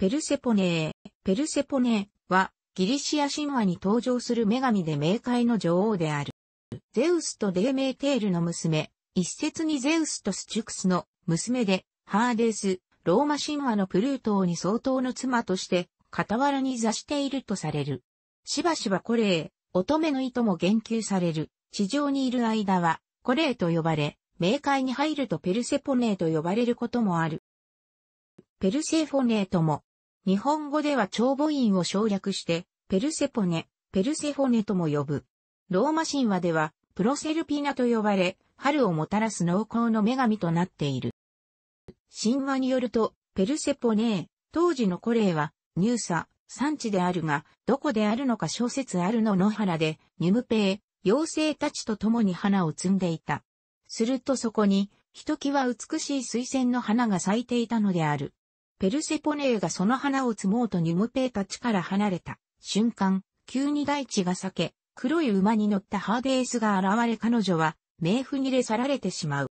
ペルセポネー。ペルセポネーは、ギリシア神話に登場する女神で冥界の女王である。ゼウスとデーメーテールの娘、一説にゼウスとスチュクスの娘で、ハーデス、ローマ神話のプルートーに相当の妻として、傍らに座しているとされる。しばしばコレー、乙女の意図も言及される。地上にいる間は、コレーと呼ばれ、冥界に入るとペルセポネーと呼ばれることもある。ペルセフォネーとも、日本語では長母音を省略して、ペルセポネ、ペルセフォネとも呼ぶ。ローマ神話では、プロセルピナと呼ばれ、春をもたらす濃厚の女神となっている。神話によると、ペルセポネー、当時のコレーは、ニューサ、産地であるが、どこであるのか小説あるの野原で、ニュムペー、妖精たちと共に花を摘んでいた。するとそこに、ひときわ美しい水仙の花が咲いていたのである。ペルセポネーがその花を摘もうとニュムペーたちから離れた瞬間、急に大地が裂け、黒い馬に乗ったハーデースが現れ彼女は、冥府にれ去られてしまう。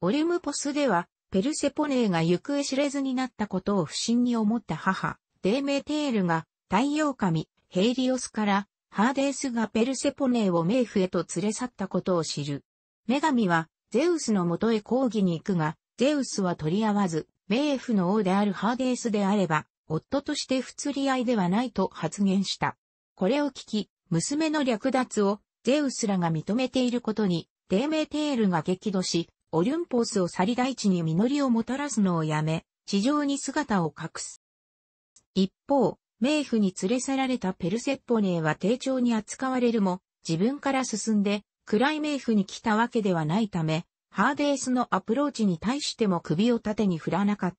オリムポスでは、ペルセポネーが行方知れずになったことを不審に思った母、デーメテールが、太陽神、ヘイリオスから、ハーデースがペルセポネーを冥府へと連れ去ったことを知る。女神は、ゼウスのもとへ抗議に行くが、ゼウスは取り合わず、冥府の王であるハーデースであれば、夫として不釣り合いではないと発言した。これを聞き、娘の略奪をゼウスらが認めていることに、デーメテールが激怒し、オリュンポスを去り大地に実りをもたらすのをやめ、地上に姿を隠す。一方、冥府に連れ去られたペルセッポネーは丁重に扱われるも、自分から進んで、暗い冥府に来たわけではないため、ハーデースのアプローチに対しても首を縦に振らなかっ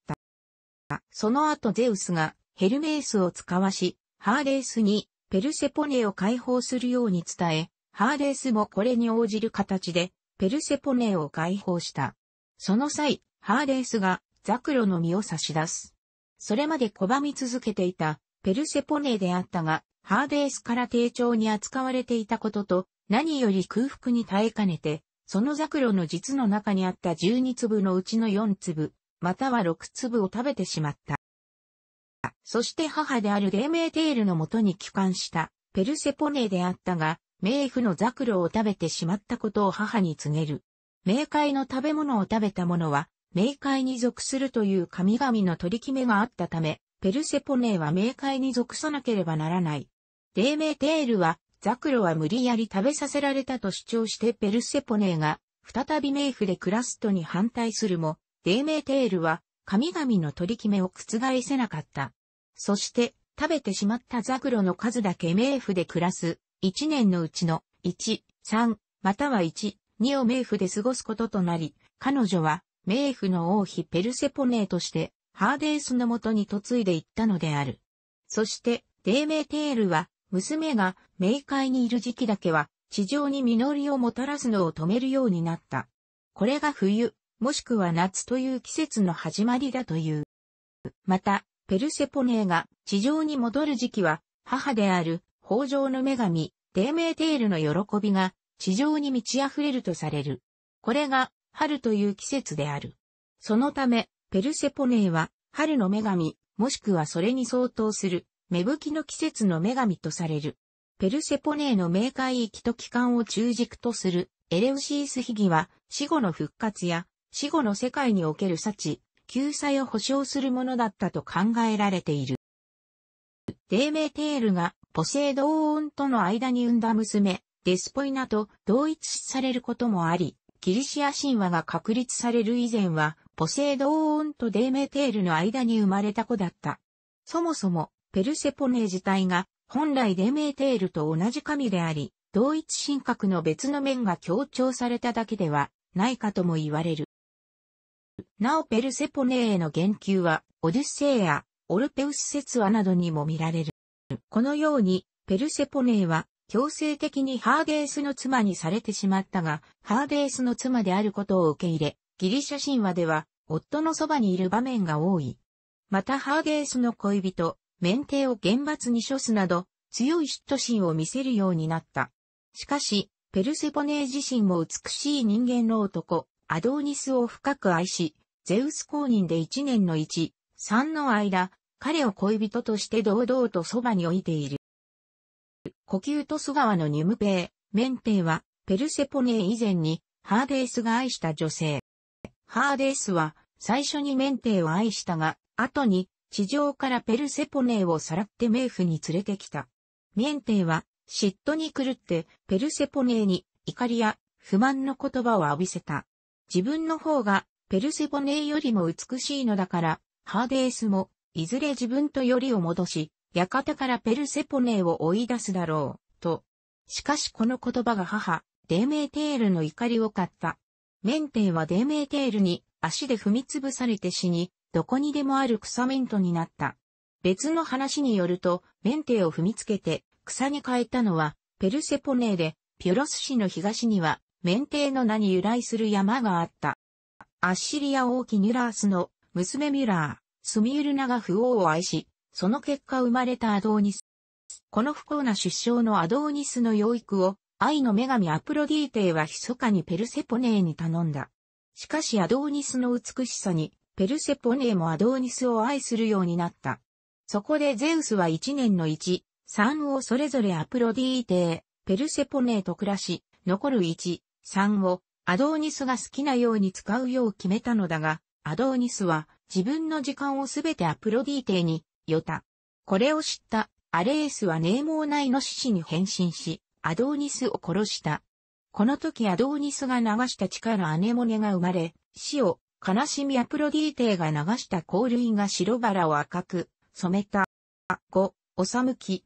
た。その後ゼウスがヘルメースを使わし、ハーデースにペルセポネを解放するように伝え、ハーデースもこれに応じる形でペルセポネを解放した。その際、ハーデースがザクロの実を差し出す。それまで拒み続けていたペルセポネであったが、ハーデースから丁重に扱われていたことと、何より空腹に耐えかねて、そのザクロの実の中にあった12粒のうちの4粒、または6粒を食べてしまった。そして母であるデーメーテールのもとに帰還したペルセポネであったが、冥府のザクロを食べてしまったことを母に告げる。冥界の食べ物を食べた者は、冥界に属するという神々の取り決めがあったため、ペルセポネは冥界に属さなければならない。デーメーテールはザクロは無理やり食べさせられたと主張してペルセポネーが、再び冥府でクラストに反対するも、デーメーテールは、神々の取り決めを覆せなかった。そして、食べてしまったザクロの数だけ冥府で暮らす、1年のうちの、1、3、または1、2を冥府で過ごすこととなり、彼女は、冥府の王妃ペルセポネーとして、ハーデースのもとに嫁いでいったのである。そして、デーメーテールは、娘が冥界にいる時期だけは地上に実りをもたらすのを止めるようになった。これが冬、もしくは夏という季節の始まりだという。また、ペルセポネーが地上に戻る時期は、母である豊穣の女神、デーメーテールの喜びが地上に満ち溢れるとされる。これが春という季節である。そのため、ペルセポネーは春の女神、もしくはそれに相当する芽吹きの季節の女神とされる。ペルセポネーの冥界域と帰還を中軸とするエレウシース秘儀は死後の復活や死後の世界における幸、救済を保障するものだったと考えられている。デーメテールがポセイドオーンとの間に産んだ娘、デスポイナと同一視されることもあり、ギリシア神話が確立される以前は、ポセイドオーンとデーメテールの間に生まれた子だった。そもそも、ペルセポネ自体が本来デメーテールと同じ神であり、同一神格の別の面が強調されただけではないかとも言われる。なおペルセポネへの言及は、オデュッセイやオルペウス説話などにも見られる。このように、ペルセポネは強制的にハーデースの妻にされてしまったが、ハーデースの妻であることを受け入れ、ギリシャ神話では夫のそばにいる場面が多い。またハーデースの恋人、免停を厳罰に処すなど、強い嫉妬心を見せるようになった。しかし、ペルセポネー自身も美しい人間の男、アドーニスを深く愛し、ゼウス公認で1年の1、3の間、彼を恋人として堂々とそばに置いている。呼吸と素川のニムペイ、メンテーは、ペルセポネー以前に、ハーデースが愛した女性。ハーデースは、最初にメンテを愛したが、後に、地上からペルセポネーをさらって冥府に連れてきた。ミエンテは嫉妬に狂ってペルセポネーに怒りや不満の言葉を浴びせた。自分の方がペルセポネーよりも美しいのだから、ハーデースもいずれ自分とよりを戻し、館からペルセポネーを追い出すだろう、と。しかしこの言葉が母、デーメーテールの怒りを買った。メンテーはデーメーテールに足で踏みつぶされて死に、どこにでもある草メントになった。別の話によると、メンテを踏みつけて草に変えたのは、ペルセポネーで、ピュロス市の東には、メンテの名に由来する山があった。アッシリア王妃ニュラースの娘ミュラー、スミュルナが不王を愛し、その結果生まれたアドーニス。この不幸な出生のアドーニスの養育を、愛の女神アプロディーテは密かにペルセポネーに頼んだ。しかしアドーニスの美しさにペルセポネーもアドーニスを愛するようになった。そこでゼウスは1年の1、3をそれぞれアプロディーテー、ペルセポネーと暮らし、残る1、3をアドーニスが好きなように使うよう決めたのだが、アドーニスは自分の時間をすべてアプロディーテーに、よた。これを知ったアレースはネーモー内の獅子に変身し、アドーニスを殺した。この時アドーニスが流した血アネモネが生まれ、死を悲しみアプロディーテが流した香類が白バラを赤く染めた。5、おさむき、